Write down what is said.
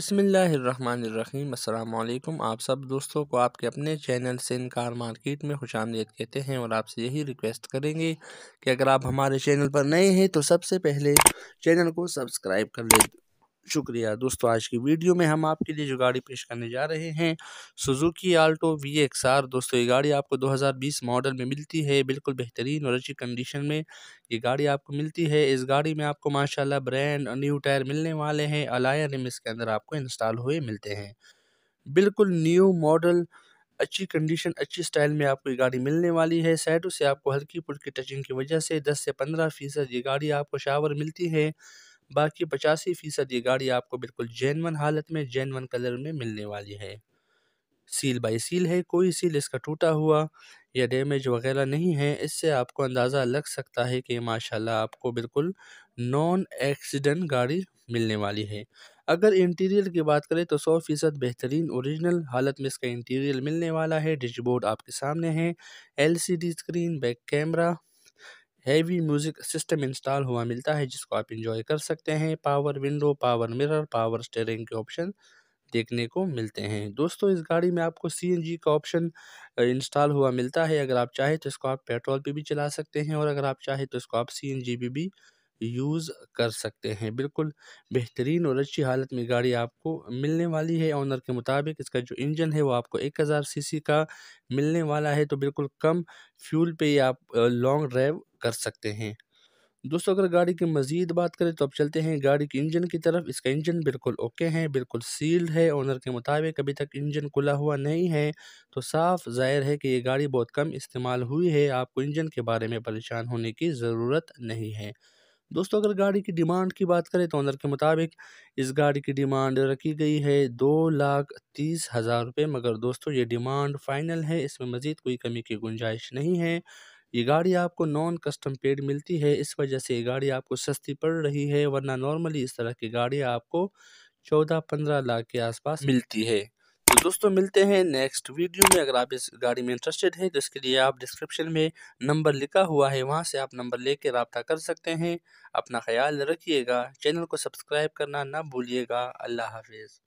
अस्सलाम वालेकुम आप सब दोस्तों को आपके अपने चैनल से इनकार मार्केट में खुश आमदीद कहते हैं और आपसे यही रिक्वेस्ट करेंगे कि अगर आप हमारे चैनल पर नए हैं तो सबसे पहले चैनल को सब्सक्राइब कर ले शुक्रिया दोस्तों आज की वीडियो में हम आपके लिए जो गाड़ी पेश करने जा रहे हैं Suzuki Alto V X R दोस्तों ये गाड़ी आपको 2020 मॉडल में मिलती है बिल्कुल बेहतरीन और अच्छी कंडीशन में ये गाड़ी आपको मिलती है इस गाड़ी में आपको माशाल्लाह ब्रांड और न्यू टायर मिलने वाले हैं अलाया रिम इसके अंदर आपको इंस्टॉल हुए मिलते हैं बिल्कुल न्यू मॉडल अच्छी कंडीशन अच्छी स्टाइल में आपको ये गाड़ी मिलने वाली है साइडों से आपको हल्की पुल्की टचिंग की वजह से दस से पंद्रह फ़ीसद ये गाड़ी आपको शावर मिलती है बाकी पचासी फ़ीसद ये गाड़ी आपको बिल्कुल जैनवन हालत में जैनवन कलर में मिलने वाली है सील बाई सील है कोई सील इसका टूटा हुआ या डैमेज वगैरह नहीं है इससे आपको अंदाज़ा लग सकता है कि माशाल्लाह आपको बिल्कुल नॉन एक्सीडेंट गाड़ी मिलने वाली है अगर इंटीरियर की बात करें तो सौ फ़ीसद बेहतरीन ओरिजिनल हालत में इसका इंटीरियर मिलने वाला है डिशबोर्ड आपके सामने है LCD screen back camera heavy music system install हुआ मिलता है जिसको आप इंजॉय कर सकते हैं power window power mirror power steering के ऑप्शन देखने को मिलते हैं दोस्तों इस गाड़ी में आपको सी का ऑप्शन इंस्टॉल हुआ मिलता है अगर आप चाहें तो इसको आप पेट्रोल पर भी चला सकते हैं और अगर आप चाहें तो इसको आप सी एन जी भी यूज़ कर सकते हैं बिल्कुल बेहतरीन और अच्छी हालत में गाड़ी आपको मिलने वाली है ऑनर के मुताबिक इसका जो इंजन है वो आपको एक हज़ार सी का मिलने वाला है तो बिल्कुल कम फ्यूल पे ही आप लॉन्ग ड्राइव कर सकते हैं दोस्तों अगर गाड़ी की मज़ीद बात करें तो अब चलते हैं गाड़ी के इंजन की तरफ इसका इंजन बिल्कुल ओके है बिल्कुल सील्ड है ओनर के मुताबिक अभी तक इंजन खुला हुआ नहीं है तो साफ़ जाहिर है कि ये गाड़ी बहुत कम इस्तेमाल हुई है आपको इंजन के बारे में परेशान होने की ज़रूरत नहीं है दोस्तों अगर गाड़ी की डिमांड की बात करें तो ऑनर के मुताबिक इस गाड़ी की डिमांड रखी गई है दो लाख तीस हज़ार रुपये मगर दोस्तों ये डिमांड फाइनल है इसमें मज़ीद कोई कमी की गुंजाइश नहीं है ये गाड़ी आपको नॉन कस्टम पेड मिलती है इस वजह से ये गाड़ी आपको सस्ती पड़ रही है वरना नॉर्मली इस तरह की गाड़ी आपको चौदह पंद्रह लाख के आसपास मिलती है तो दोस्तों मिलते हैं नेक्स्ट वीडियो में अगर आप इस गाड़ी में इंटरेस्टेड हैं तो इसके लिए आप डिस्क्रिप्शन में नंबर लिखा हुआ है वहाँ से आप नंबर लेके रबता कर सकते हैं अपना ख्याल रखिएगा चैनल को सब्सक्राइब करना ना भूलिएगा अल्लाह हाफिज़